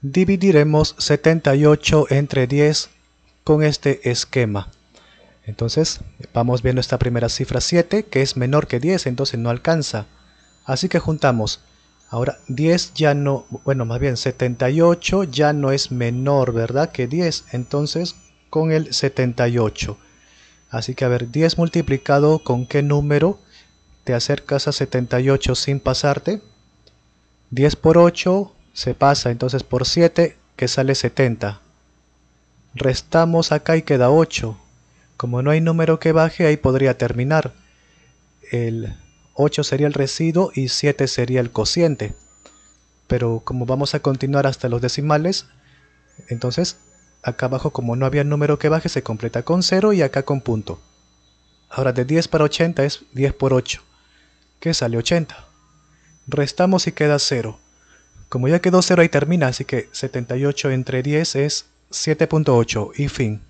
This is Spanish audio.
dividiremos 78 entre 10 con este esquema. Entonces vamos viendo esta primera cifra 7 que es menor que 10, entonces no alcanza. Así que juntamos. Ahora 10 ya no, bueno más bien 78 ya no es menor, ¿verdad? Que 10, entonces con el 78. Así que a ver, 10 multiplicado con qué número te acercas a 78 sin pasarte. 10 por 8, se pasa entonces por 7 que sale 70. Restamos acá y queda 8. Como no hay número que baje ahí podría terminar. El 8 sería el residuo y 7 sería el cociente. Pero como vamos a continuar hasta los decimales, entonces acá abajo como no había número que baje se completa con 0 y acá con punto. Ahora de 10 para 80 es 10 por 8, que sale 80. Restamos y queda 0. Como ya quedó 0 ahí termina, así que 78 entre 10 es 7.8 y fin.